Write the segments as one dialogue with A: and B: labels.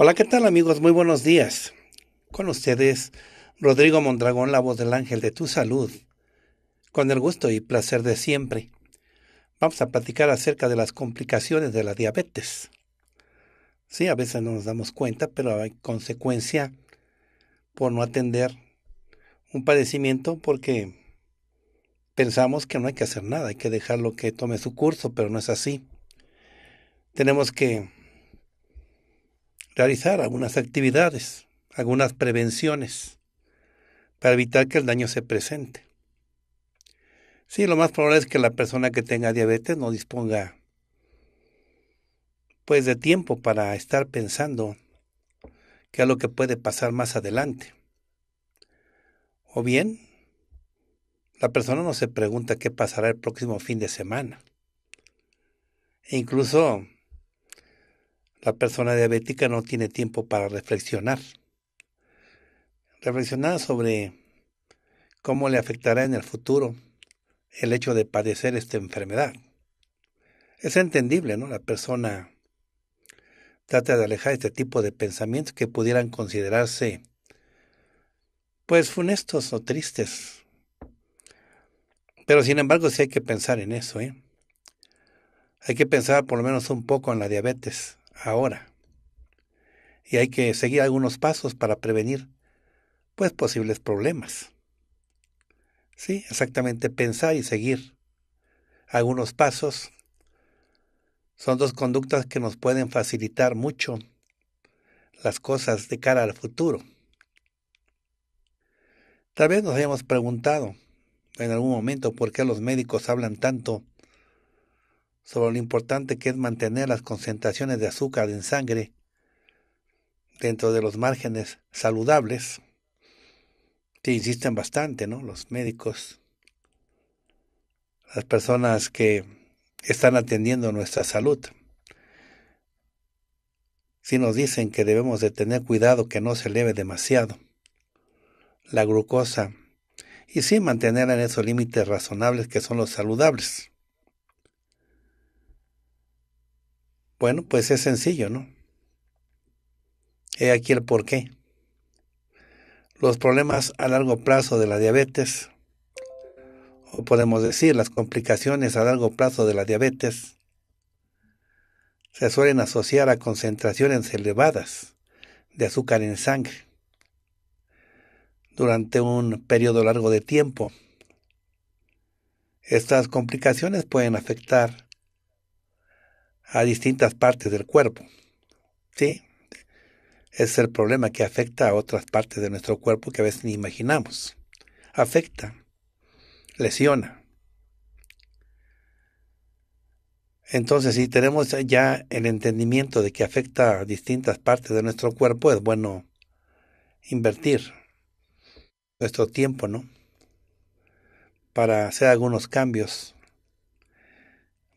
A: Hola, ¿qué tal amigos? Muy buenos días. Con ustedes, Rodrigo Mondragón, la voz del ángel de tu salud. Con el gusto y placer de siempre, vamos a platicar acerca de las complicaciones de la diabetes. Sí, a veces no nos damos cuenta, pero hay consecuencia por no atender un padecimiento porque pensamos que no hay que hacer nada, hay que dejarlo que tome su curso, pero no es así. Tenemos que realizar algunas actividades, algunas prevenciones, para evitar que el daño se presente. Sí, lo más probable es que la persona que tenga diabetes no disponga pues de tiempo para estar pensando qué es lo que puede pasar más adelante. O bien, la persona no se pregunta qué pasará el próximo fin de semana. E incluso la persona diabética no tiene tiempo para reflexionar. Reflexionar sobre cómo le afectará en el futuro el hecho de padecer esta enfermedad. Es entendible, ¿no? La persona trata de alejar este tipo de pensamientos que pudieran considerarse pues funestos o tristes. Pero sin embargo sí hay que pensar en eso, ¿eh? Hay que pensar por lo menos un poco en la diabetes ahora. Y hay que seguir algunos pasos para prevenir pues posibles problemas. Sí, exactamente pensar y seguir algunos pasos son dos conductas que nos pueden facilitar mucho las cosas de cara al futuro. Tal vez nos hayamos preguntado en algún momento por qué los médicos hablan tanto sobre lo importante que es mantener las concentraciones de azúcar en sangre dentro de los márgenes saludables, que insisten bastante, ¿no? Los médicos, las personas que están atendiendo nuestra salud. Si nos dicen que debemos de tener cuidado que no se eleve demasiado la glucosa y sí mantener en esos límites razonables que son los saludables. Bueno, pues es sencillo, ¿no? He aquí el porqué. Los problemas a largo plazo de la diabetes, o podemos decir las complicaciones a largo plazo de la diabetes, se suelen asociar a concentraciones elevadas de azúcar en sangre durante un periodo largo de tiempo. Estas complicaciones pueden afectar a distintas partes del cuerpo. ¿Sí? Es el problema que afecta a otras partes de nuestro cuerpo que a veces ni imaginamos. Afecta, lesiona. Entonces, si tenemos ya el entendimiento de que afecta a distintas partes de nuestro cuerpo, es bueno invertir nuestro tiempo, ¿no? Para hacer algunos cambios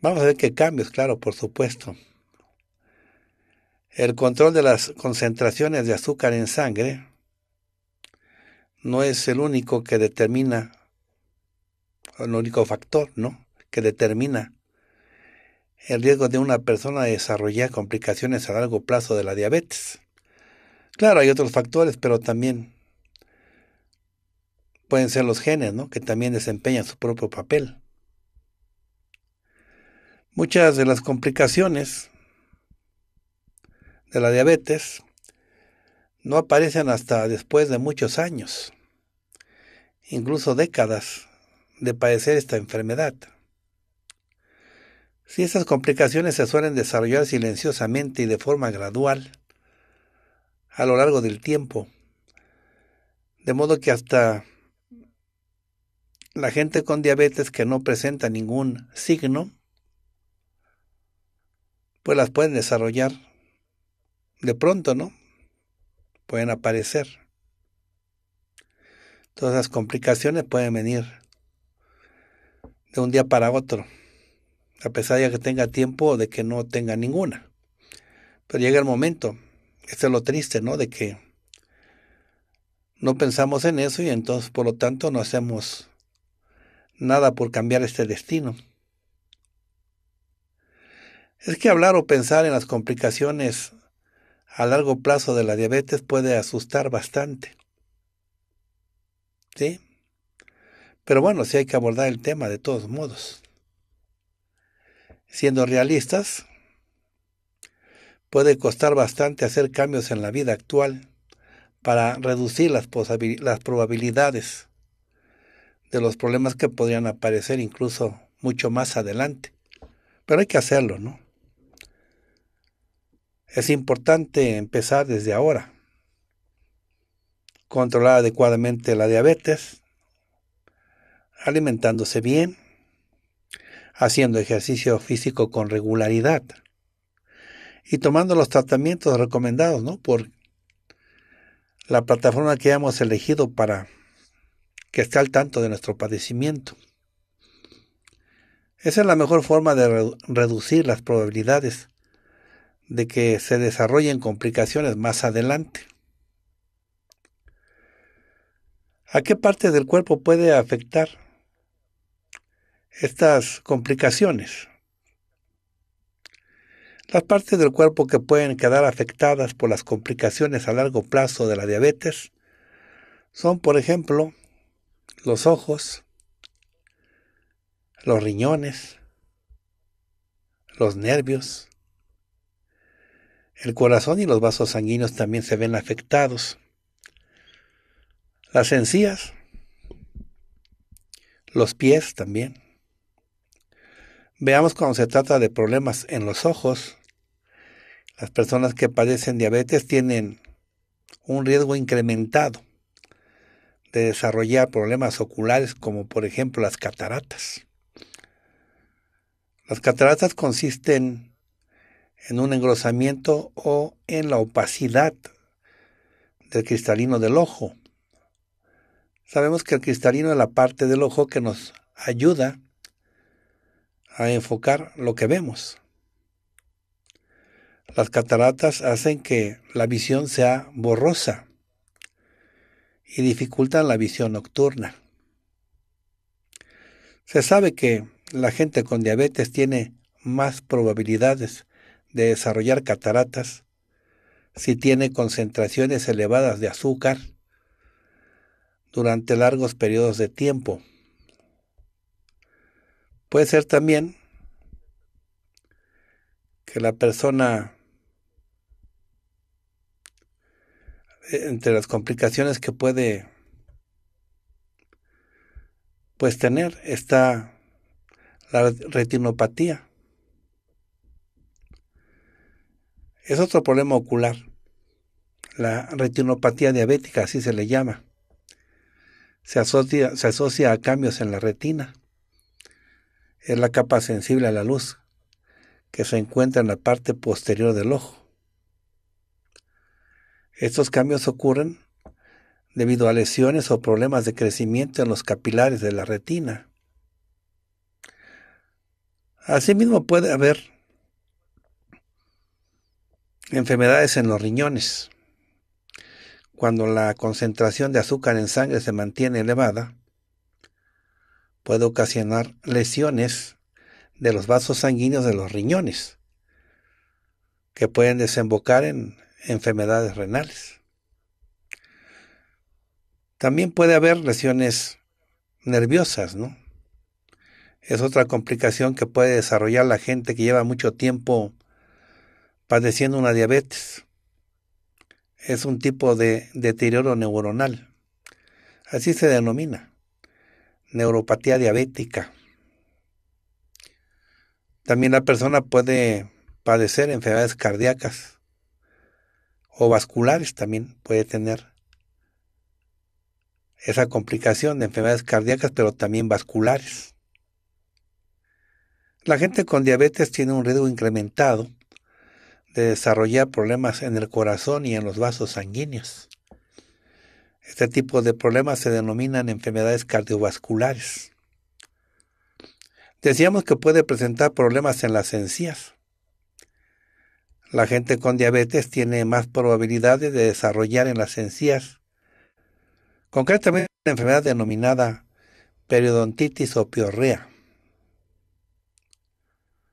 A: Vamos a ver qué cambios, claro, por supuesto. El control de las concentraciones de azúcar en sangre no es el único que determina, el único factor, Que determina el riesgo de una persona de desarrollar complicaciones a largo plazo de la diabetes. Claro, hay otros factores, pero también pueden ser los genes, ¿no? Que también desempeñan su propio papel. Muchas de las complicaciones de la diabetes no aparecen hasta después de muchos años, incluso décadas de padecer esta enfermedad. Si estas complicaciones se suelen desarrollar silenciosamente y de forma gradual a lo largo del tiempo, de modo que hasta la gente con diabetes que no presenta ningún signo pues las pueden desarrollar de pronto, ¿no? Pueden aparecer. Todas las complicaciones pueden venir de un día para otro, a pesar de que tenga tiempo o de que no tenga ninguna. Pero llega el momento, esto es lo triste, ¿no? De que no pensamos en eso y entonces, por lo tanto, no hacemos nada por cambiar este destino. Es que hablar o pensar en las complicaciones a largo plazo de la diabetes puede asustar bastante. ¿Sí? Pero bueno, sí hay que abordar el tema de todos modos. Siendo realistas, puede costar bastante hacer cambios en la vida actual para reducir las, las probabilidades de los problemas que podrían aparecer incluso mucho más adelante. Pero hay que hacerlo, ¿no? Es importante empezar desde ahora. Controlar adecuadamente la diabetes, alimentándose bien, haciendo ejercicio físico con regularidad y tomando los tratamientos recomendados por la plataforma que hemos elegido para que esté al tanto de nuestro padecimiento. Esa es la mejor forma de reducir las probabilidades de que se desarrollen complicaciones más adelante. ¿A qué parte del cuerpo puede afectar estas complicaciones? Las partes del cuerpo que pueden quedar afectadas por las complicaciones a largo plazo de la diabetes son, por ejemplo, los ojos, los riñones, los nervios, el corazón y los vasos sanguíneos también se ven afectados. Las encías, los pies también. Veamos cuando se trata de problemas en los ojos. Las personas que padecen diabetes tienen un riesgo incrementado de desarrollar problemas oculares como por ejemplo las cataratas. Las cataratas consisten en un engrosamiento o en la opacidad del cristalino del ojo. Sabemos que el cristalino es la parte del ojo que nos ayuda a enfocar lo que vemos. Las cataratas hacen que la visión sea borrosa y dificultan la visión nocturna. Se sabe que la gente con diabetes tiene más probabilidades de desarrollar cataratas, si tiene concentraciones elevadas de azúcar durante largos periodos de tiempo. Puede ser también que la persona, eh, entre las complicaciones que puede pues tener, está la retinopatía Es otro problema ocular, la retinopatía diabética, así se le llama. Se asocia, se asocia a cambios en la retina. Es la capa sensible a la luz que se encuentra en la parte posterior del ojo. Estos cambios ocurren debido a lesiones o problemas de crecimiento en los capilares de la retina. Asimismo puede haber Enfermedades en los riñones. Cuando la concentración de azúcar en sangre se mantiene elevada, puede ocasionar lesiones de los vasos sanguíneos de los riñones, que pueden desembocar en enfermedades renales. También puede haber lesiones nerviosas, ¿no? Es otra complicación que puede desarrollar la gente que lleva mucho tiempo padeciendo una diabetes. Es un tipo de deterioro neuronal. Así se denomina. Neuropatía diabética. También la persona puede padecer enfermedades cardíacas o vasculares también puede tener esa complicación de enfermedades cardíacas, pero también vasculares. La gente con diabetes tiene un riesgo incrementado de desarrollar problemas en el corazón y en los vasos sanguíneos. Este tipo de problemas se denominan enfermedades cardiovasculares. Decíamos que puede presentar problemas en las encías. La gente con diabetes tiene más probabilidades de desarrollar en las encías, concretamente una enfermedad denominada periodontitis o piorrea,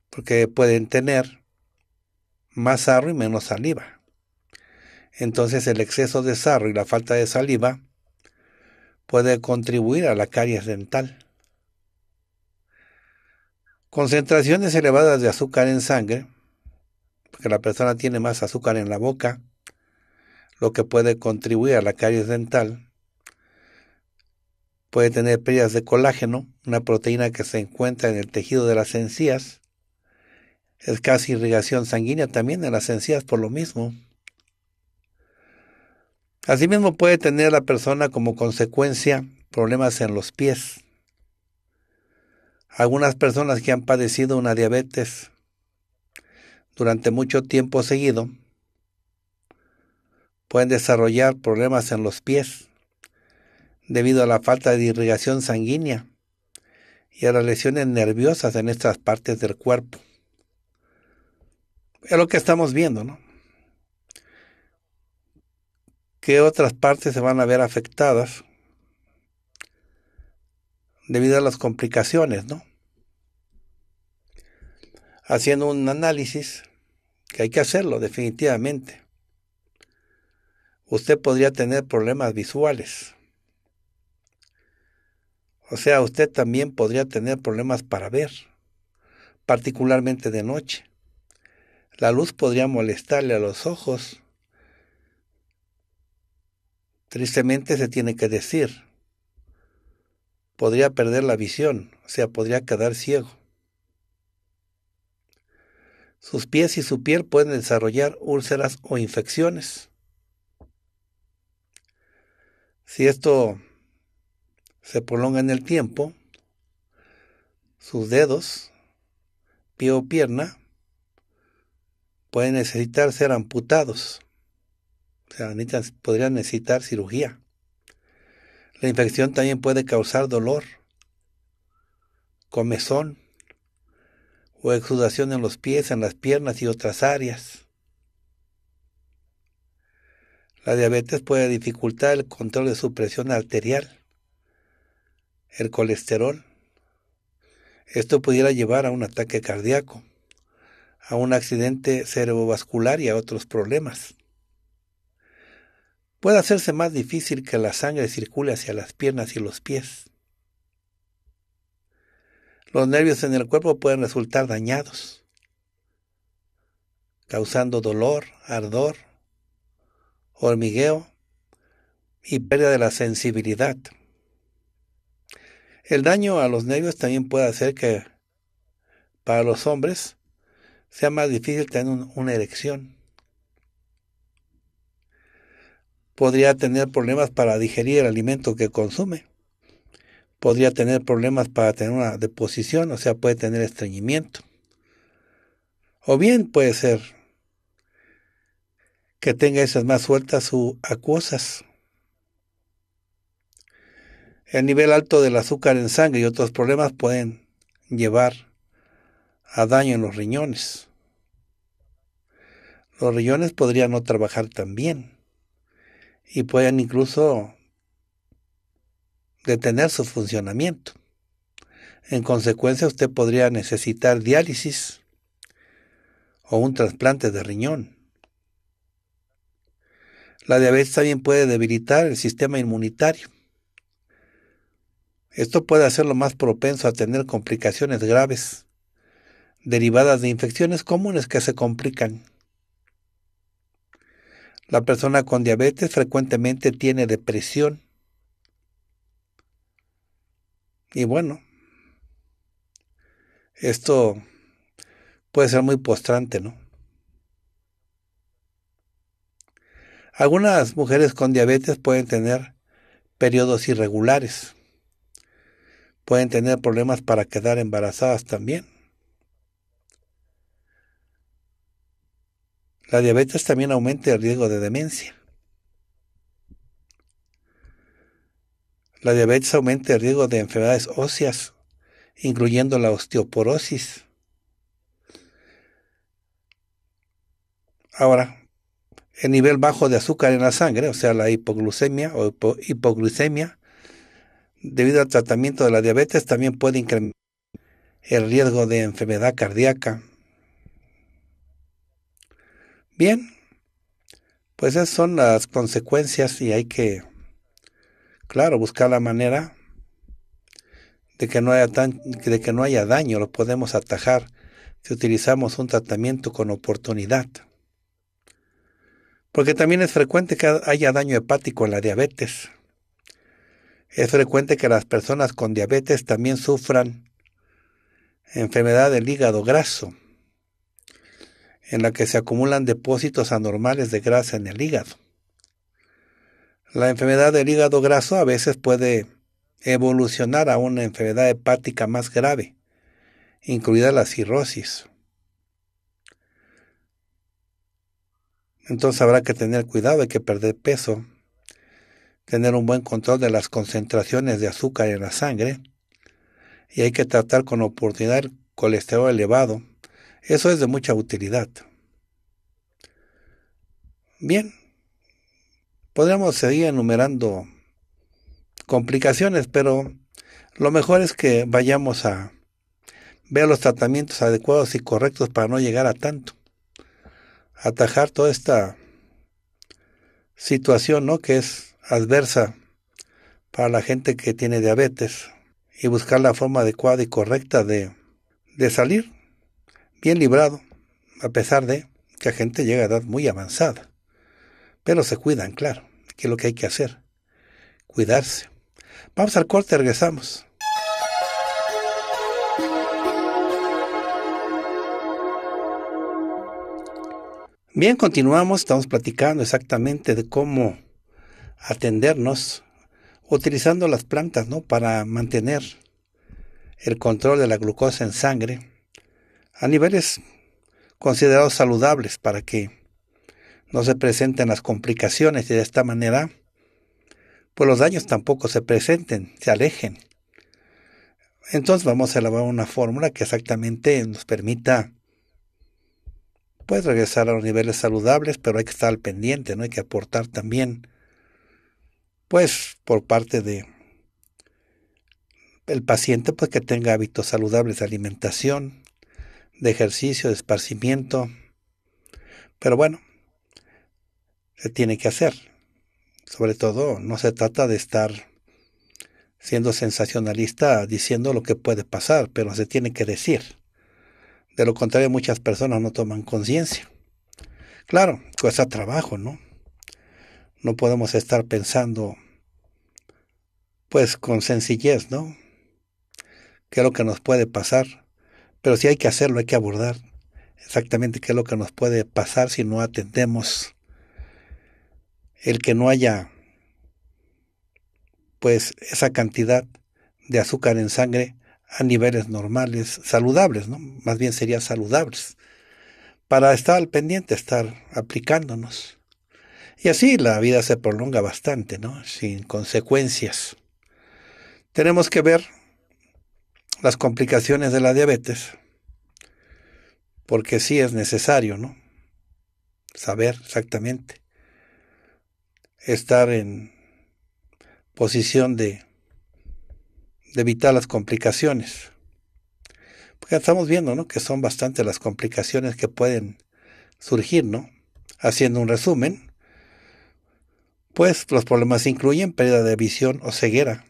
A: porque pueden tener más sarro y menos saliva. Entonces el exceso de sarro y la falta de saliva puede contribuir a la caries dental. Concentraciones elevadas de azúcar en sangre, porque la persona tiene más azúcar en la boca, lo que puede contribuir a la caries dental. Puede tener pérdidas de colágeno, una proteína que se encuentra en el tejido de las encías, casi irrigación sanguínea también en las encías por lo mismo. Asimismo puede tener la persona como consecuencia problemas en los pies. Algunas personas que han padecido una diabetes durante mucho tiempo seguido pueden desarrollar problemas en los pies debido a la falta de irrigación sanguínea y a las lesiones nerviosas en estas partes del cuerpo es lo que estamos viendo, ¿no? ¿Qué otras partes se van a ver afectadas debido a las complicaciones, ¿no? Haciendo un análisis, que hay que hacerlo definitivamente. Usted podría tener problemas visuales. O sea, usted también podría tener problemas para ver, particularmente de noche. La luz podría molestarle a los ojos. Tristemente se tiene que decir. Podría perder la visión, o sea, podría quedar ciego. Sus pies y su piel pueden desarrollar úlceras o infecciones. Si esto se prolonga en el tiempo, sus dedos, pie o pierna, pueden necesitar ser amputados. podrían necesitar cirugía. La infección también puede causar dolor, comezón o exudación en los pies, en las piernas y otras áreas. La diabetes puede dificultar el control de su presión arterial, el colesterol. Esto pudiera llevar a un ataque cardíaco a un accidente cerebrovascular y a otros problemas. Puede hacerse más difícil que la sangre circule hacia las piernas y los pies. Los nervios en el cuerpo pueden resultar dañados, causando dolor, ardor, hormigueo y pérdida de la sensibilidad. El daño a los nervios también puede hacer que para los hombres sea más difícil tener una erección. Podría tener problemas para digerir el alimento que consume. Podría tener problemas para tener una deposición, o sea, puede tener estreñimiento. O bien puede ser que tenga esas más sueltas u acuosas. El nivel alto del azúcar en sangre y otros problemas pueden llevar a daño en los riñones. Los riñones podrían no trabajar tan bien y pueden incluso detener su funcionamiento. En consecuencia, usted podría necesitar diálisis o un trasplante de riñón. La diabetes también puede debilitar el sistema inmunitario. Esto puede hacerlo más propenso a tener complicaciones graves derivadas de infecciones comunes que se complican. La persona con diabetes frecuentemente tiene depresión. Y bueno, esto puede ser muy postrante, ¿no? Algunas mujeres con diabetes pueden tener periodos irregulares. Pueden tener problemas para quedar embarazadas también. La diabetes también aumenta el riesgo de demencia. La diabetes aumenta el riesgo de enfermedades óseas, incluyendo la osteoporosis. Ahora, el nivel bajo de azúcar en la sangre, o sea, la hipoglucemia o debido al tratamiento de la diabetes, también puede incrementar el riesgo de enfermedad cardíaca, Bien, pues esas son las consecuencias y hay que, claro, buscar la manera de que no haya, de que no haya daño, lo podemos atajar si utilizamos un tratamiento con oportunidad. Porque también es frecuente que haya daño hepático en la diabetes. Es frecuente que las personas con diabetes también sufran enfermedad del hígado graso en la que se acumulan depósitos anormales de grasa en el hígado. La enfermedad del hígado graso a veces puede evolucionar a una enfermedad hepática más grave, incluida la cirrosis. Entonces habrá que tener cuidado, hay que perder peso, tener un buen control de las concentraciones de azúcar en la sangre y hay que tratar con oportunidad el colesterol elevado, eso es de mucha utilidad. Bien, podríamos seguir enumerando complicaciones, pero lo mejor es que vayamos a ver los tratamientos adecuados y correctos para no llegar a tanto. Atajar toda esta situación ¿no? que es adversa para la gente que tiene diabetes y buscar la forma adecuada y correcta de, de salir bien librado, a pesar de que la gente llega a edad muy avanzada. Pero se cuidan, claro, que es lo que hay que hacer, cuidarse. Vamos al corte, regresamos. Bien, continuamos, estamos platicando exactamente de cómo atendernos utilizando las plantas, ¿no? Para mantener el control de la glucosa en sangre a niveles considerados saludables para que no se presenten las complicaciones y de esta manera, pues los daños tampoco se presenten, se alejen. Entonces vamos a elaborar una fórmula que exactamente nos permita pues regresar a los niveles saludables, pero hay que estar al pendiente, ¿no? Hay que aportar también, pues, por parte de el paciente, pues que tenga hábitos saludables de alimentación, de ejercicio, de esparcimiento. Pero bueno, se tiene que hacer. Sobre todo, no se trata de estar siendo sensacionalista diciendo lo que puede pasar, pero se tiene que decir. De lo contrario, muchas personas no toman conciencia. Claro, cuesta trabajo, ¿no? No podemos estar pensando, pues, con sencillez, ¿no? ¿Qué es lo que nos puede pasar? Pero si hay que hacerlo, hay que abordar exactamente qué es lo que nos puede pasar si no atendemos el que no haya pues esa cantidad de azúcar en sangre a niveles normales, saludables, ¿no? Más bien sería saludables. Para estar al pendiente, estar aplicándonos. Y así la vida se prolonga bastante, ¿no? Sin consecuencias. Tenemos que ver las complicaciones de la diabetes, porque sí es necesario, ¿no? Saber exactamente, estar en posición de, evitar las complicaciones. Porque estamos viendo, ¿no? Que son bastante las complicaciones que pueden surgir, ¿no? Haciendo un resumen, pues los problemas incluyen pérdida de visión o ceguera,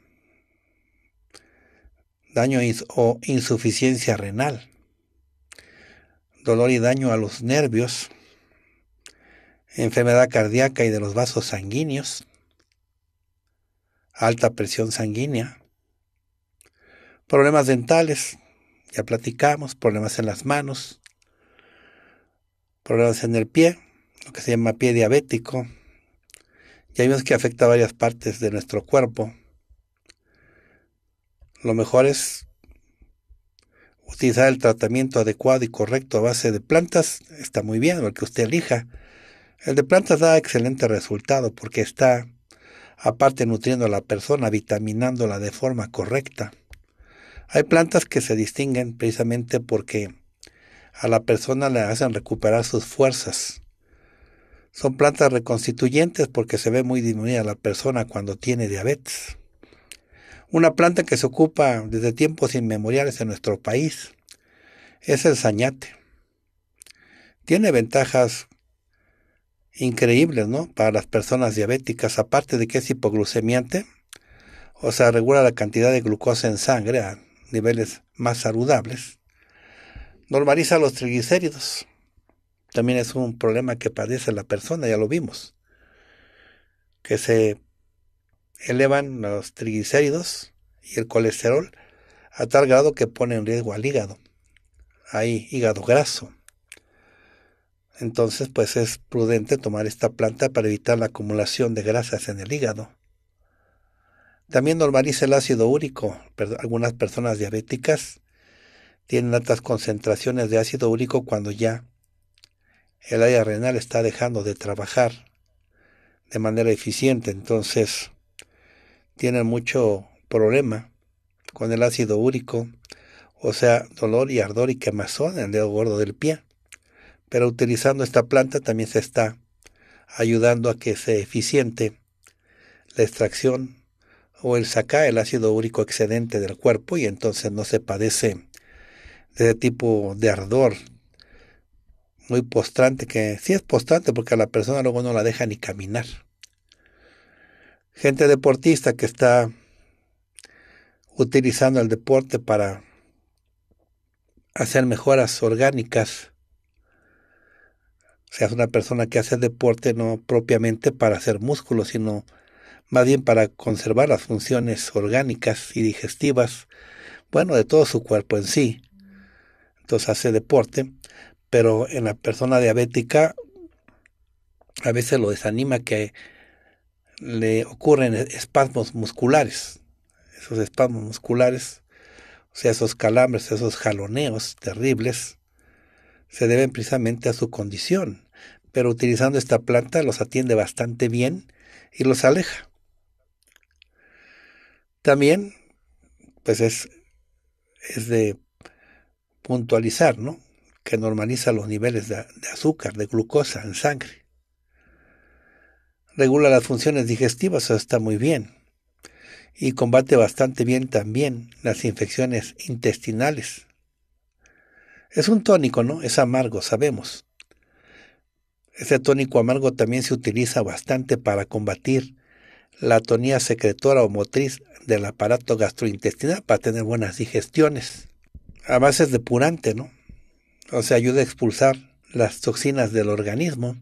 A: daño o insuficiencia renal, dolor y daño a los nervios, enfermedad cardíaca y de los vasos sanguíneos, alta presión sanguínea, problemas dentales, ya platicamos, problemas en las manos, problemas en el pie, lo que se llama pie diabético, ya vimos que afecta a varias partes de nuestro cuerpo, lo mejor es utilizar el tratamiento adecuado y correcto a base de plantas. Está muy bien, el que usted elija. El de plantas da excelente resultado porque está, aparte, nutriendo a la persona, vitaminándola de forma correcta. Hay plantas que se distinguen precisamente porque a la persona le hacen recuperar sus fuerzas. Son plantas reconstituyentes porque se ve muy disminuida la persona cuando tiene diabetes. Una planta que se ocupa desde tiempos inmemoriales en nuestro país es el sañate. Tiene ventajas increíbles, ¿no? Para las personas diabéticas, aparte de que es hipoglucemiante, o sea, regula la cantidad de glucosa en sangre a niveles más saludables. Normaliza los triglicéridos. También es un problema que padece la persona, ya lo vimos. Que se elevan los triglicéridos y el colesterol a tal grado que pone en riesgo al hígado. Hay hígado graso. Entonces, pues es prudente tomar esta planta para evitar la acumulación de grasas en el hígado. También normaliza el ácido úrico. Algunas personas diabéticas tienen altas concentraciones de ácido úrico cuando ya el área renal está dejando de trabajar de manera eficiente. Entonces, tienen mucho problema con el ácido úrico, o sea, dolor y ardor y quemazón en el dedo gordo del pie. Pero utilizando esta planta también se está ayudando a que sea eficiente la extracción o el sacar el ácido úrico excedente del cuerpo y entonces no se padece de ese tipo de ardor muy postrante que sí es postrante porque a la persona luego no la deja ni caminar gente deportista que está utilizando el deporte para hacer mejoras orgánicas. O sea, es una persona que hace deporte no propiamente para hacer músculo, sino más bien para conservar las funciones orgánicas y digestivas, bueno, de todo su cuerpo en sí. Entonces hace deporte, pero en la persona diabética a veces lo desanima que le ocurren e-, espasmos musculares. Esos espasmos musculares, o sea, esos calambres, esos jaloneos terribles, se deben precisamente a su condición. Pero utilizando esta planta los atiende bastante bien y los aleja. También, pues es, es de puntualizar, ¿no? Que normaliza los niveles de azúcar, de glucosa en sangre regula las funciones digestivas, eso está muy bien. Y combate bastante bien también las infecciones intestinales. Es un tónico, ¿no? Es amargo, sabemos. Ese tónico amargo también se utiliza bastante para combatir la atonía secretora o motriz del aparato gastrointestinal para tener buenas digestiones. A es depurante, ¿no? O sea, ayuda a expulsar las toxinas del organismo.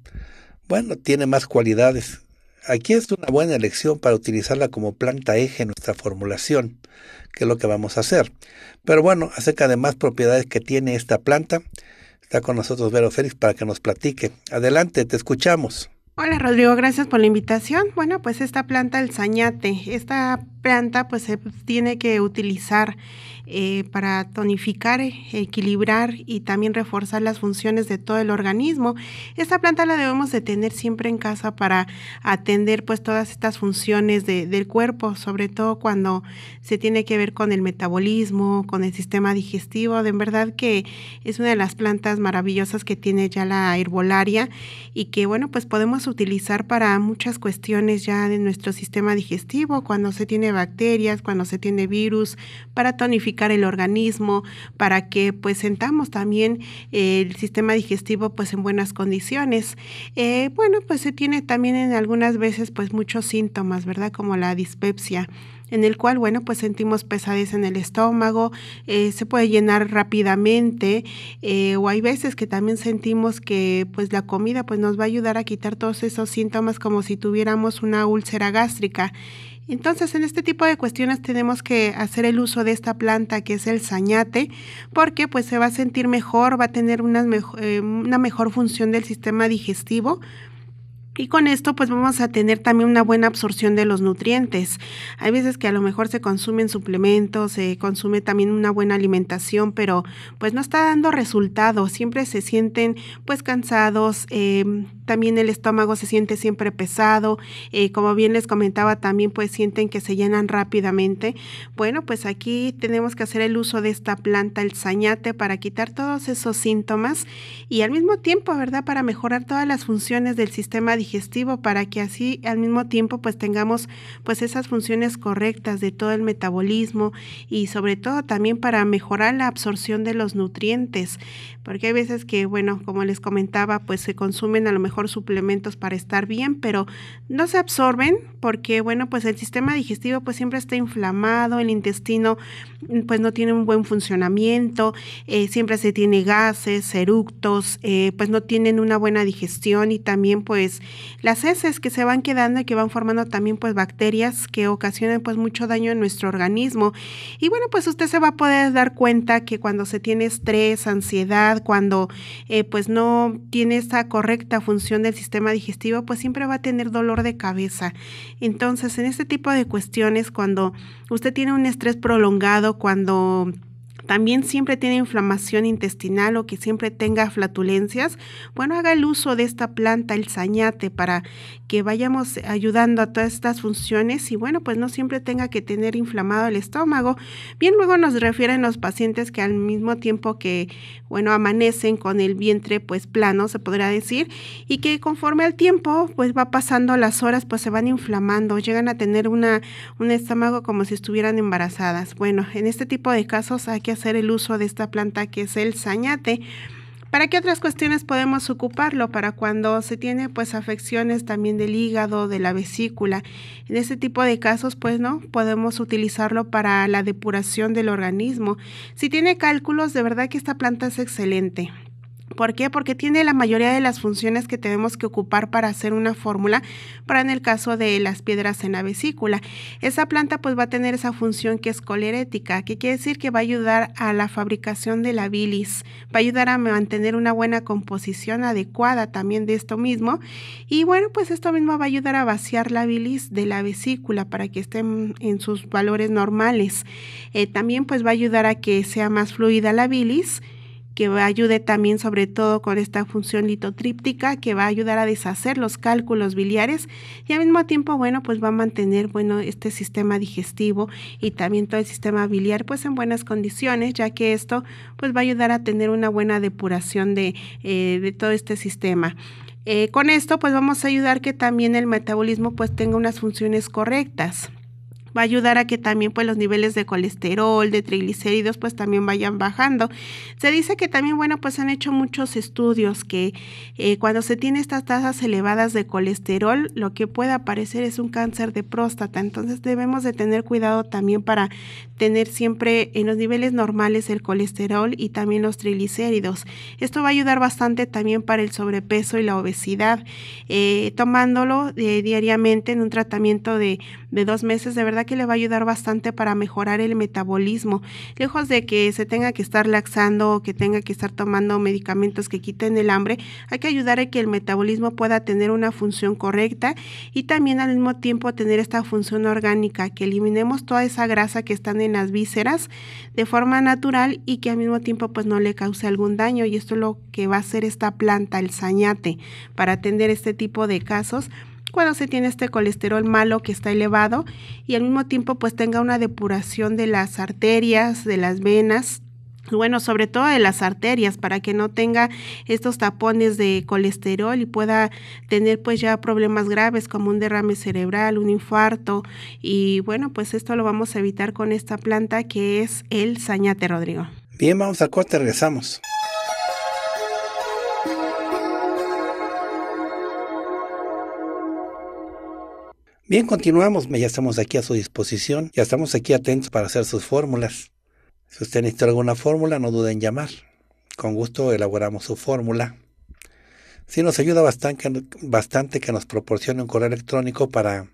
A: Bueno, tiene más cualidades Aquí es una buena elección para utilizarla como planta eje en nuestra formulación, que es lo que vamos a hacer. Pero bueno, acerca de más propiedades que tiene esta planta, está con nosotros Vero Félix para que nos platique. Adelante, te escuchamos.
B: Hola Rodrigo, gracias por la invitación. Bueno, pues esta planta, el sañate, esta planta pues se tiene que utilizar eh, para tonificar, equilibrar y también reforzar las funciones de todo el organismo. Esta planta la debemos de tener siempre en casa para atender pues todas estas funciones del cuerpo, sobre todo cuando se tiene que ver con el metabolismo, con el sistema digestivo. De verdad que es una de las plantas maravillosas que tiene ya la herbolaria y que bueno pues podemos utilizar para muchas cuestiones ya de nuestro sistema digestivo cuando se tiene bacterias, cuando se tiene virus, para tonificar el organismo, para que pues sentamos también eh, el sistema digestivo pues en buenas condiciones. Eh, bueno, pues se tiene también en algunas veces pues muchos síntomas, ¿verdad? Como la dispepsia en el cual, bueno, pues sentimos pesadez en el estómago, eh, se puede llenar rápidamente, o hay veces que también sentimos que pues la comida pues nos va a ayudar a quitar todos esos síntomas como si tuviéramos una úlcera gástrica. Entonces, en este tipo de cuestiones tenemos que hacer el uso de esta planta que es el sañate, porque pues se va a sentir mejor, va a tener una, mejor, eh, una mejor función del sistema digestivo y con esto pues vamos a tener también una buena absorción de los nutrientes. Hay veces que a lo mejor se consumen suplementos, se consume también una buena alimentación, pero pues no está dando resultados. Siempre se sienten pues cansados, em, también el estómago se siente siempre pesado. Eh, como bien les comentaba también pues sienten que se llenan rápidamente. Bueno pues aquí tenemos que hacer el uso de esta planta, el sañate, para quitar todos esos síntomas y al mismo tiempo, ¿verdad? Para mejorar todas las funciones del sistema digestivo digestivo para que así al mismo tiempo pues tengamos pues esas funciones correctas de todo el metabolismo y sobre todo también para mejorar la absorción de los nutrientes, porque hay veces que bueno, como les comentaba, pues se consumen a lo mejor suplementos para estar bien, pero no se absorben porque bueno, pues el sistema digestivo pues siempre está inflamado, el intestino pues no tiene un buen funcionamiento, eh, siempre se tiene gases, eructos, eh, pues no tienen una buena digestión y también pues las heces que se van quedando y que van formando también pues bacterias que ocasionan pues mucho daño en nuestro organismo. Y bueno, pues usted se va a poder dar cuenta que cuando se tiene estrés, ansiedad, cuando eh, pues no tiene esa correcta función del sistema digestivo, pues siempre va a tener dolor de cabeza. Entonces, en este tipo de cuestiones, cuando usted tiene un estrés prolongado, cuando también siempre tiene inflamación intestinal o que siempre tenga flatulencias, bueno, haga el uso de esta planta, el sañate, para que vayamos ayudando a todas estas funciones y bueno, pues no siempre tenga que tener inflamado el estómago. Bien, luego nos refieren los pacientes que al mismo tiempo que, bueno, amanecen con el vientre pues plano, se podría decir, y que conforme al tiempo pues va pasando las horas pues se van inflamando, llegan a tener una, un estómago como si estuvieran embarazadas. Bueno, en este tipo de casos hay que hacer el uso de esta planta que es el sañate. ¿Para qué otras cuestiones podemos ocuparlo? Para cuando se tiene pues afecciones también del hígado, de la vesícula. En este tipo de casos pues no, podemos utilizarlo para la depuración del organismo. Si tiene cálculos, de verdad que esta planta es excelente. ¿Por qué? Porque tiene la mayoría de las funciones que tenemos que ocupar para hacer una fórmula, para en el caso de las piedras en la vesícula. Esa planta pues va a tener esa función que es colerética, que quiere decir que va a ayudar a la fabricación de la bilis, va a ayudar a mantener una buena composición adecuada también de esto mismo. Y bueno, pues esto mismo va a ayudar a vaciar la bilis de la vesícula para que estén en sus valores normales. Eh, también pues va a ayudar a que sea más fluida la bilis que ayude también sobre todo con esta función litotríptica que va a ayudar a deshacer los cálculos biliares y al mismo tiempo, bueno, pues va a mantener, bueno, este sistema digestivo y también todo el sistema biliar pues en buenas condiciones, ya que esto pues va a ayudar a tener una buena depuración de, eh, todo este sistema. Eh, con esto pues vamos a ayudar que también el metabolismo pues tenga unas funciones correctas va a ayudar a que también pues los niveles de colesterol, de triglicéridos pues también vayan bajando. Se dice que también bueno pues han hecho muchos estudios que eh, cuando se tiene estas tasas elevadas de colesterol lo que puede aparecer es un cáncer de próstata, entonces debemos de tener cuidado también para tener siempre en los niveles normales el colesterol y también los triglicéridos. Esto va a ayudar bastante también para el sobrepeso y la obesidad, eh, tomándolo eh, diariamente en un tratamiento de de dos meses, de verdad que le va a ayudar bastante para mejorar el metabolismo. Lejos de que se tenga que estar laxando o que tenga que estar tomando medicamentos que quiten el hambre, hay que ayudar a que el metabolismo pueda tener una función correcta y también al mismo tiempo tener esta función orgánica, que eliminemos toda esa grasa que están en las vísceras de forma natural y que al mismo tiempo pues no le cause algún daño. Y esto es lo que va a hacer esta planta, el sañate, para atender este tipo de casos cuando se tiene este colesterol malo que está elevado y al mismo tiempo pues tenga una depuración de las arterias, de las venas, bueno, sobre todo de las arterias, para que no tenga estos tapones de colesterol y pueda tener pues ya problemas graves como un derrame cerebral, un infarto. Y bueno, pues esto lo vamos a evitar con esta planta que es el sañate, Rodrigo.
A: Bien, vamos a corte, regresamos. Bien, continuamos. Ya estamos aquí a su disposición. Ya estamos aquí atentos para hacer sus fórmulas. Si usted necesita alguna fórmula, no duden en llamar. Con gusto elaboramos su fórmula. Si nos ayuda bastante, bastante que nos proporcione un correo electrónico para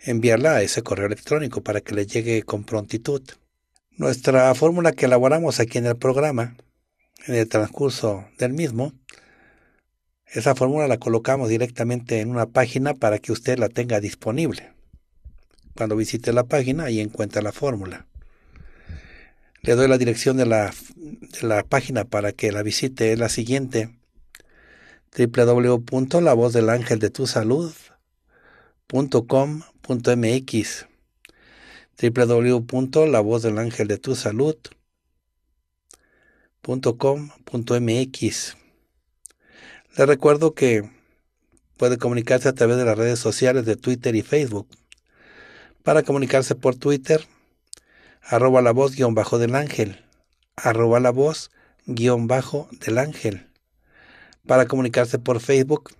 A: enviarla a ese correo electrónico para que le llegue con prontitud. Nuestra fórmula que elaboramos aquí en el programa, en el transcurso del mismo, esa fórmula la colocamos directamente en una página para que usted la tenga disponible. Cuando visite la página, y encuentra la fórmula. Le doy la dirección de la, de la página para que la visite. Es la siguiente: www.lavozdelangeldetusalud.com.mx www.lavozdelangeldetusalud.com.mx le recuerdo que puede comunicarse a través de las redes sociales de Twitter y Facebook. Para comunicarse por Twitter, arroba la voz guión bajo del ángel, arroba la voz guión bajo del ángel. Para comunicarse por Facebook,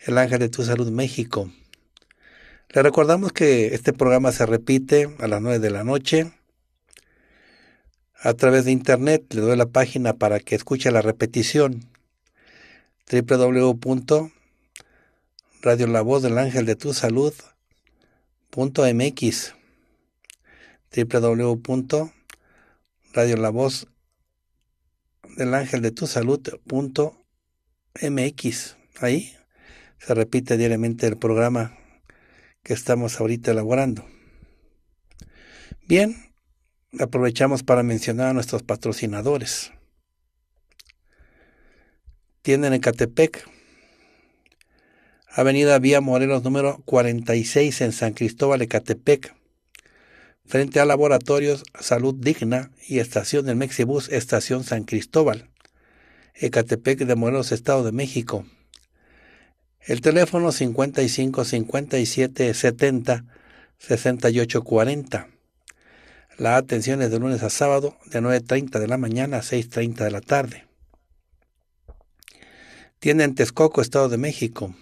A: el ángel de tu salud México. Le recordamos que este programa se repite a las 9 de la noche a través de internet. Le doy la página para que escuche la repetición www.radiolavozdelangeldetusalud.mx www.radiolavozdelangeldetusalud.mx Ahí se repite diariamente el programa que estamos ahorita elaborando. Bien, aprovechamos para mencionar a nuestros patrocinadores tienda en Ecatepec, Avenida Vía Morelos número 46 en San Cristóbal, Ecatepec, frente a Laboratorios Salud Digna y Estación del Mexibus, Estación San Cristóbal, Ecatepec de Morelos, Estado de México. El teléfono 55 57 70 68 40. La atención es de lunes a sábado de 9.30 de la mañana a 6.30 de la tarde. Tiene en Texcoco, Estado de México.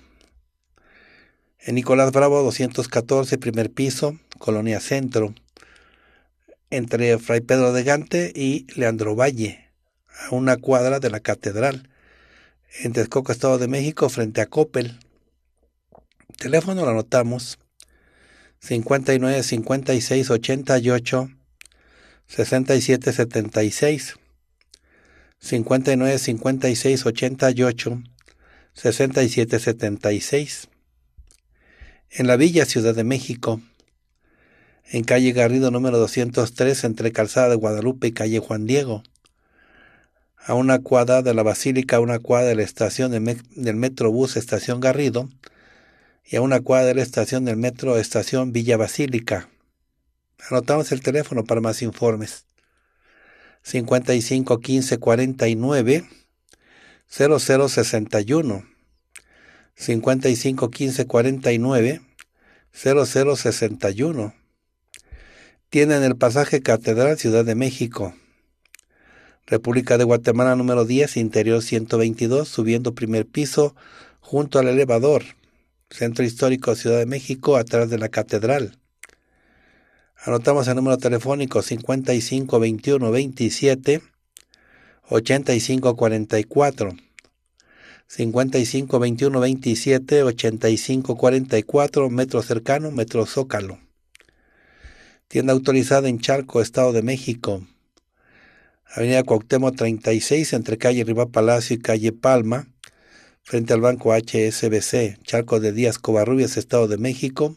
A: En Nicolás Bravo, 214, primer piso, Colonia Centro. Entre Fray Pedro de Gante y Leandro Valle, a una cuadra de la Catedral. En Texcoco, Estado de México, frente a Coppel. teléfono lo anotamos. 59 56 88 67 76. 59 56 88 67 76. En la Villa Ciudad de México, en calle Garrido número 203, entre Calzada de Guadalupe y calle Juan Diego, a una cuadra de la Basílica, a una cuadra de la estación del, del Metrobús Estación Garrido y a una cuadra de la estación del Metro Estación Villa Basílica. Anotamos el teléfono para más informes. 55 15 49 0061 55 15 49 0061 tienen el pasaje Catedral Ciudad de México República de Guatemala número 10 interior 122 subiendo primer piso junto al elevador Centro Histórico Ciudad de México atrás de la Catedral Anotamos el número telefónico 55 21 27 85 44. 55 21 27 85 44, metro cercano, metro Zócalo. Tienda autorizada en Charco, Estado de México. Avenida Cuauhtémoc 36, entre calle Riva Palacio y calle Palma, frente al Banco HSBC, Charco de Díaz Covarrubias, Estado de México.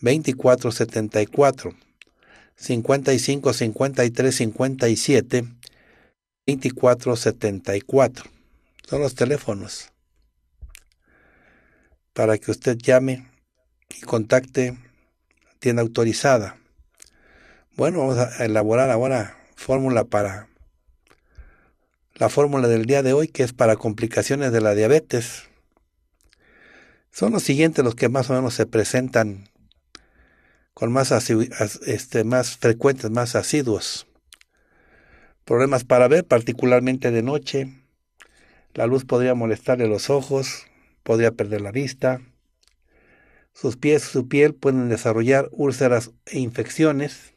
A: 2474, 55 53 57, 2474. Son los teléfonos para que usted llame y contacte tienda autorizada. Bueno, vamos a elaborar ahora fórmula para la fórmula del día de hoy que es para complicaciones de la diabetes. Son los siguientes los que más o menos se presentan con más, este, más frecuentes, más asiduos. Problemas para ver, particularmente de noche. La luz podría molestarle los ojos, podría perder la vista. Sus pies, su piel pueden desarrollar úlceras e infecciones.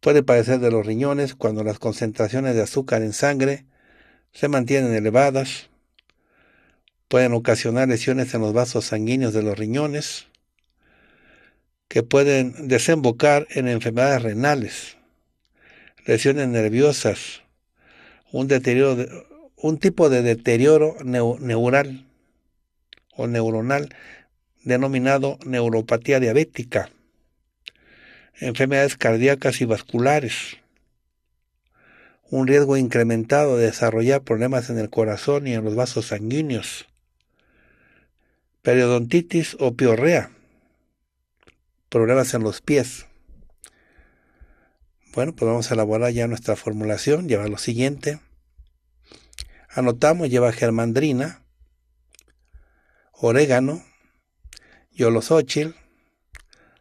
A: Puede padecer de los riñones cuando las concentraciones de azúcar en sangre se mantienen elevadas. Pueden ocasionar lesiones en los vasos sanguíneos de los riñones que pueden desembocar en enfermedades renales, lesiones nerviosas, un, deterioro un tipo de deterioro neural o neuronal denominado neuropatía diabética, enfermedades cardíacas y vasculares, un riesgo incrementado de desarrollar problemas en el corazón y en los vasos sanguíneos, periodontitis o piorrea, problemas en los pies. Bueno, pues vamos a elaborar ya nuestra formulación, lleva lo siguiente. Anotamos, lleva germandrina, orégano, yolosóchil,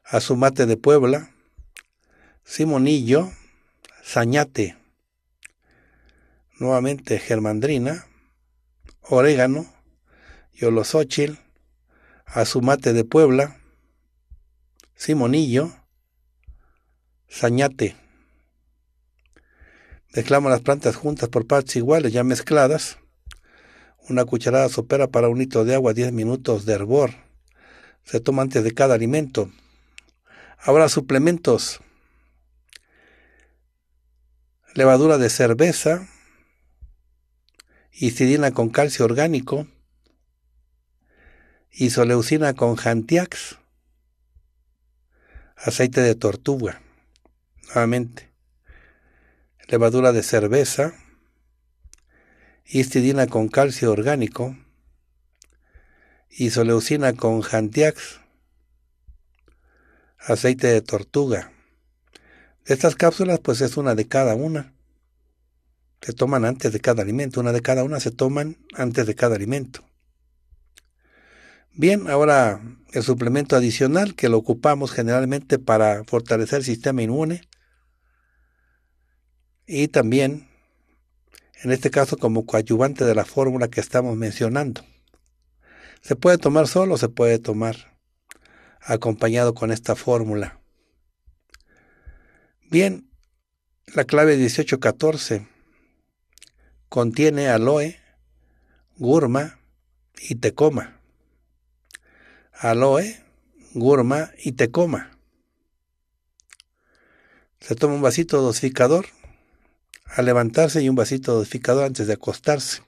A: azumate de Puebla, simonillo, sañate. nuevamente germandrina, orégano, yolosóchil, azumate de Puebla, Simonillo, sañate. Mezclamos las plantas juntas por partes iguales, ya mezcladas. Una cucharada sopera para un litro de agua, 10 minutos de hervor. Se toma antes de cada alimento. Ahora suplementos. Levadura de cerveza, histidina con calcio orgánico, isoleucina con jantiax, aceite de tortuga, nuevamente, levadura de cerveza, histidina con calcio orgánico, isoleucina con jantiax, aceite de tortuga. De estas cápsulas, pues es una de cada una. Se toman antes de cada alimento, una de cada una se toman antes de cada alimento. Bien, ahora el suplemento adicional que lo ocupamos generalmente para fortalecer el sistema inmune y también, en este caso, como coadyuvante de la fórmula que estamos mencionando. Se puede tomar solo, se puede tomar acompañado con esta fórmula. Bien, la clave 1814 contiene aloe, gurma y tecoma aloe, gurma y tecoma. Se toma un vasito dosificador al levantarse y un vasito dosificador antes de acostarse.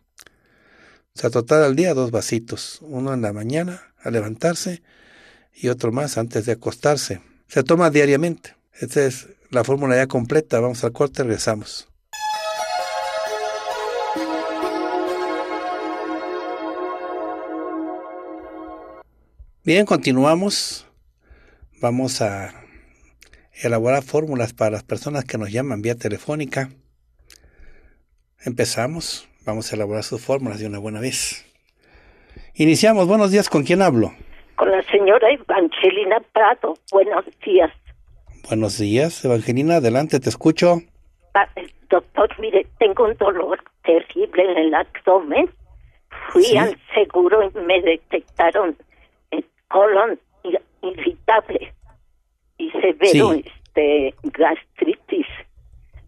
A: O sea, total al día dos vasitos, uno en la mañana al levantarse y otro más antes de acostarse. Se toma diariamente. Esta es la fórmula ya completa. Vamos al corte, regresamos. Bien, continuamos. Vamos a elaborar fórmulas para las personas que nos llaman vía telefónica. Empezamos. Vamos a elaborar sus fórmulas de una buena vez. Iniciamos. Buenos días. ¿Con quién hablo?
C: Con la señora Evangelina Prado. Buenos días.
A: Buenos días, Evangelina. Adelante, te escucho.
C: Doctor, mire, tengo un dolor terrible en el abdomen. Fui al seguro y me detectaron colon irritable y severo ve este gastritis.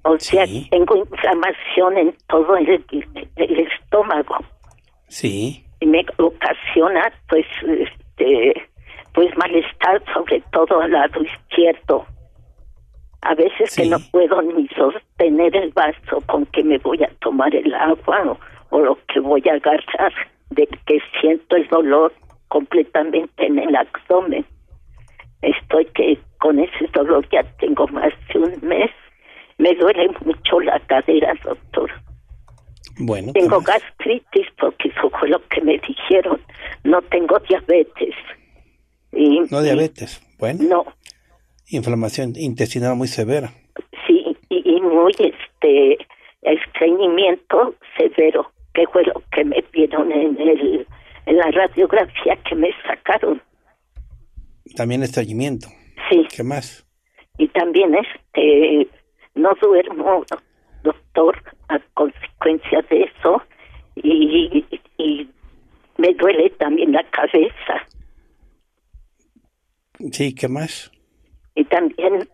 C: O sea, tengo inflamación en todo el, estómago. Y me ocasiona, pues, este, pues malestar sobre todo al lado izquierdo. A veces que no puedo ni sostener el vaso con que me voy a tomar el agua o lo que voy a agarrar, de que siento el dolor completamente en el abdomen. Estoy que con ese dolor ya tengo más de un mes. Me duele mucho la cadera, doctor.
A: Bueno. Tengo
C: pues. gastritis porque fue lo que me dijeron. No tengo diabetes. Y, no diabetes, bueno. No.
A: Inflamación intestinal muy severa.
C: Sí, y, muy este estreñimiento severo, que fue lo que me dieron en el en la radiografía que me sacaron.
A: También estallimiento. Sí. ¿Qué más?
C: Y también este no duermo, doctor, a consecuencia de eso y, me duele también la cabeza.
A: Sí, ¿qué más?
C: Y también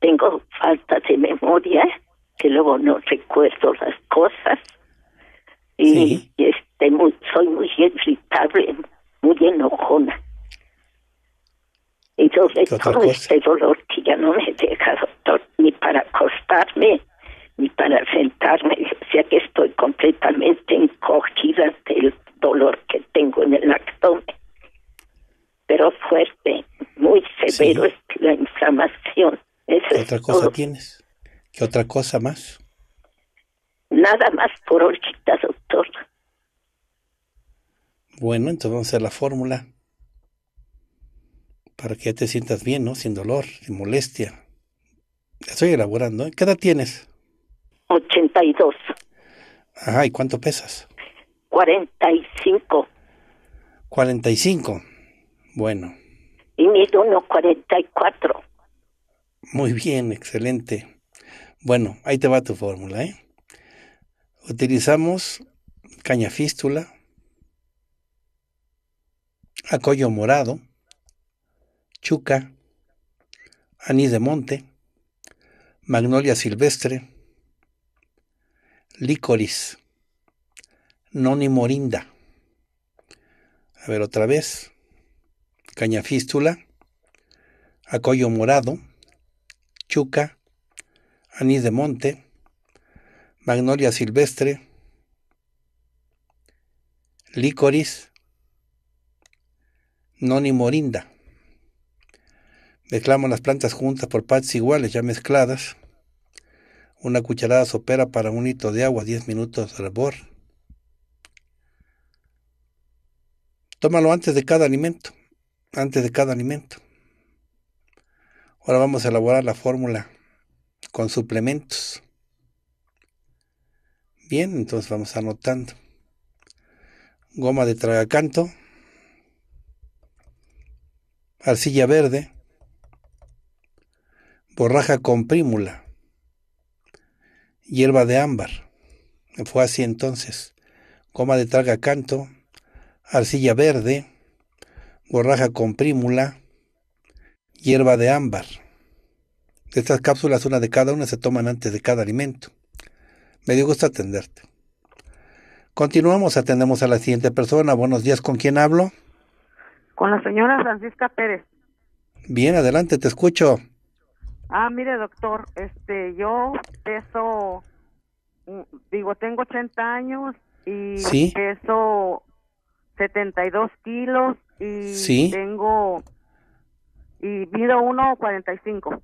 C: tengo falta de memoria, que luego no recuerdo las cosas. sí. y soy muy irritable, muy enojona. Y Entonces, todo este dolor que ya no me deja, doctor, ni para acostarme, ni para sentarme, o sea que estoy completamente encogida del dolor que tengo en el abdomen. Pero fuerte, muy severo es la inflamación. ¿Qué otra cosa
A: tienes? ¿Qué otra cosa más?
C: Nada más por ahorita, doctor.
A: Bueno, entonces vamos a hacer la fórmula para que ya te sientas bien, ¿no? Sin dolor, sin molestia. estoy elaborando. ¿eh? ¿Qué edad tienes? 82. Ajá, ¿y cuánto pesas?
C: 45.
A: 45. Bueno.
C: Y mido unos 44.
A: Muy bien, excelente. Bueno, ahí te va tu fórmula, ¿eh? Utilizamos caña fístula, acollo morado, chuca, anís de monte, magnolia silvestre, licoris, noni morinda. A ver otra vez. Caña fístula. acollo morado, chuca, anís de monte, magnolia silvestre, licoris, Noni Morinda. Mezclamos las plantas juntas por partes iguales, ya mezcladas. Una cucharada sopera para un litro de agua, 10 minutos de hervor. Tómalo antes de cada alimento, antes de cada alimento. Ahora vamos a elaborar la fórmula con suplementos. Bien, entonces vamos anotando. Goma de tragacanto, arcilla verde, borraja con prímula, hierba de ámbar. Fue así entonces, Coma de traga canto, arcilla verde, borraja con prímula, hierba de ámbar. Estas cápsulas, una de cada una, se toman antes de cada alimento. Me dio gusto atenderte. Continuamos, atendemos a la siguiente persona. Buenos días, ¿con quién hablo?
D: con la señora Francisca Pérez.
A: Bien, adelante, te escucho.
D: Ah, mire, doctor, este, yo peso, digo, tengo 80 años y peso 72 kilos y tengo, y mido 1,45.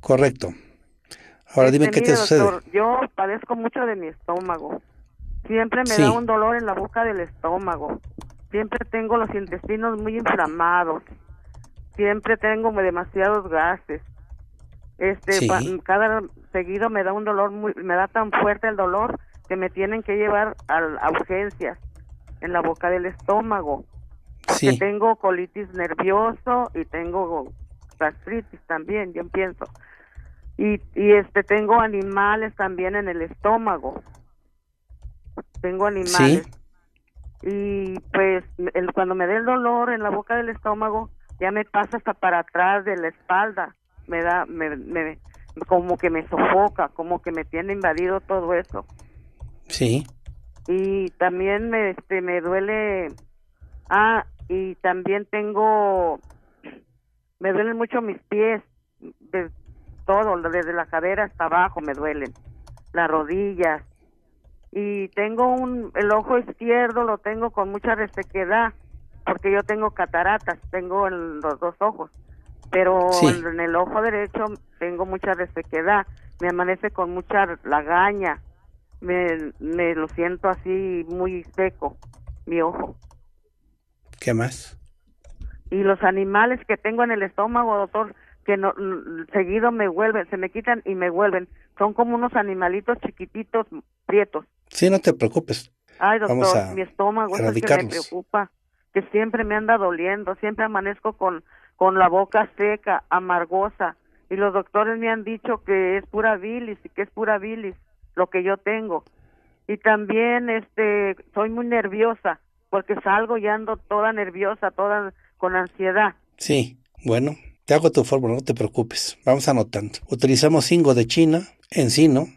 A: Correcto. Ahora dime este, qué te sucede.
D: yo padezco mucho de mi estómago. Siempre me da un dolor en la boca del estómago. Siempre tengo los intestinos muy inflamados. Siempre tengo demasiados gases. Este, cada seguido me da un dolor muy, me da tan fuerte el dolor que me tienen que llevar a, urgencias en la boca del estómago. Sí. tengo colitis nervioso y tengo gastritis también, yo pienso. Y, este tengo animales también en el estómago. Tengo animales y pues el, cuando me dé el dolor en la boca del estómago ya me pasa hasta para atrás de la espalda me da me, me como que me sofoca como que me tiene invadido todo eso sí y también me este me duele ah y también tengo me duelen mucho mis pies de todo desde la cadera hasta abajo me duelen las rodillas y tengo un el ojo izquierdo lo tengo con mucha resequedad porque yo tengo cataratas, tengo en los dos ojos, pero en, el ojo derecho tengo mucha resequedad, me amanece con mucha lagaña, me, me lo siento así muy seco, mi ojo.
A: ¿Qué más?
D: Y los animales que tengo en el estómago, doctor, que no, seguido me vuelven, se me quitan y me vuelven. Son como unos animalitos chiquititos, prietos.
A: Sí, no te preocupes. Ay, doctor, mi estómago es que me
D: preocupa, que siempre me anda doliendo, siempre amanezco con, con la boca seca, amargosa, y los doctores me han dicho que es pura bilis, que es pura bilis lo que yo tengo. Y también este soy muy nerviosa, porque salgo y ando toda nerviosa, toda con ansiedad.
A: Sí, bueno, te hago tu fórmula, no te preocupes. Vamos anotando. Utilizamos cingo de China, encino,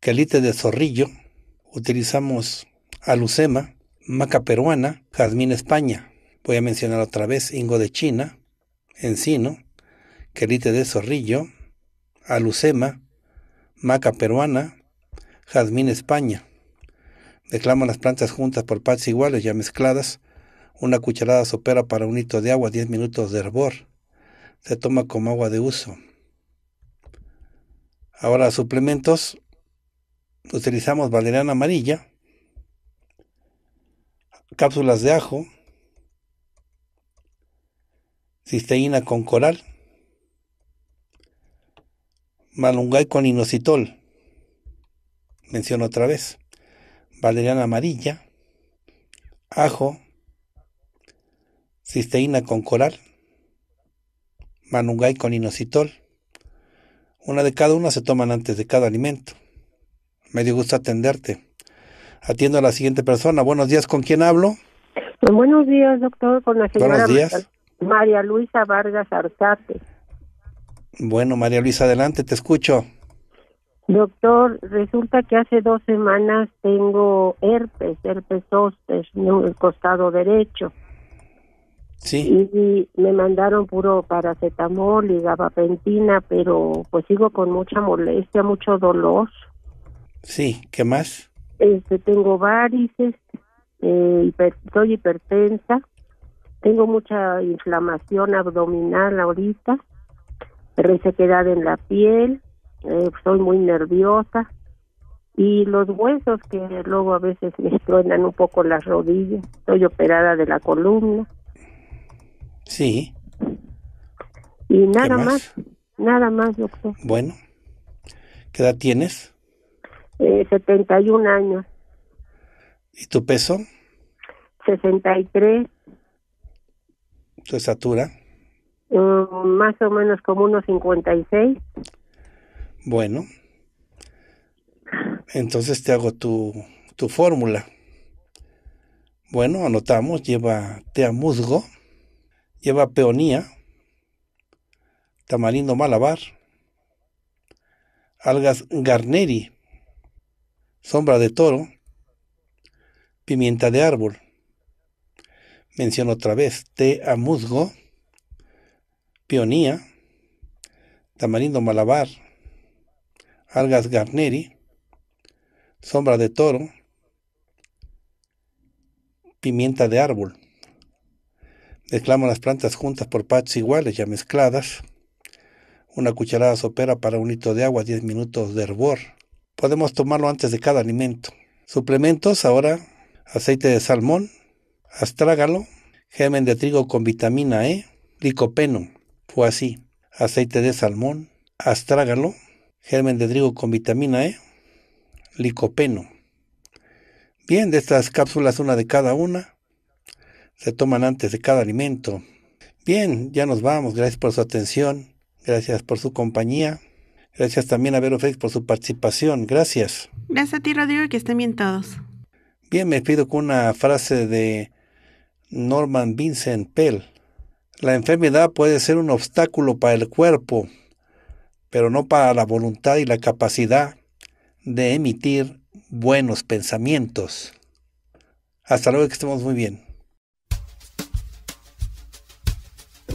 A: calite de zorrillo, utilizamos alucema, maca peruana, jazmín España. Voy a mencionar otra vez ingo de China, encino, quelite de zorrillo, alucema, maca peruana, jazmín España. Declamo las plantas juntas por partes iguales, ya mezcladas. Una cucharada sopera para un litro de agua, 10 minutos de hervor. Se toma como agua de uso. Ahora, suplementos utilizamos valeriana amarilla, cápsulas de ajo, cisteína con coral, malungay con inositol, menciono otra vez, valeriana amarilla, ajo, cisteína con coral, manungay con inositol. Una de cada una se toman antes de cada alimento. Me dio gusto atenderte. Atiendo a la siguiente persona. Buenos días, ¿con quién hablo?
E: Pues, buenos días, doctor, con la señora María Luisa Vargas Arzate.
A: Bueno, María Luisa, adelante, te escucho.
E: Doctor, resulta que hace dos semanas tengo herpes, herpes zóster en el costado derecho. Sí. Y, y me mandaron puro paracetamol y gabapentina, pero pues sigo con mucha molestia, mucho dolor.
A: Sí, ¿qué más?
E: Este, tengo varices, eh, soy hipertensa, tengo mucha inflamación abdominal ahorita, resequedad en la piel, eh, soy muy nerviosa y los huesos que luego a veces me truenan un poco las rodillas, estoy operada de la columna. Sí. Y nada más? más? nada más, doctor.
A: Bueno, ¿qué edad tienes?
E: 71 eh, años.
A: ¿Y tu peso?
E: 63.
A: ¿Tu estatura?
E: Mm, más o menos como unos 56.
A: Bueno. Entonces te hago tu, tu fórmula. Bueno, anotamos, lleva tea musgo, lleva peonía, tamarindo malabar, algas garneri, sombra de toro, pimienta de árbol. Menciono otra vez té a musgo, peonía, tamarindo malabar, algas garneri, sombra de toro, pimienta de árbol. Mezclamos las plantas juntas por partes iguales ya mezcladas. Una cucharada sopera para un litro de agua, 10 minutos de hervor podemos tomarlo antes de cada alimento. Suplementos ahora, aceite de salmón, astrágalo, germen de trigo con vitamina E, licopeno, fue así, aceite de salmón, astrágalo, germen de trigo con vitamina E, licopeno. Bien, de estas cápsulas, una de cada una, se toman antes de cada alimento. Bien, ya nos vamos, gracias por su atención, gracias por su compañía. Gracias también a Vero Félix por su participación. Gracias.
B: Gracias a ti, Rodrigo, que estén bien todos.
A: Bien, me pido con una frase de Norman Vincent Pell. La enfermedad puede ser un obstáculo para el cuerpo, pero no para la voluntad y la capacidad de emitir buenos pensamientos. Hasta luego, que estemos muy bien.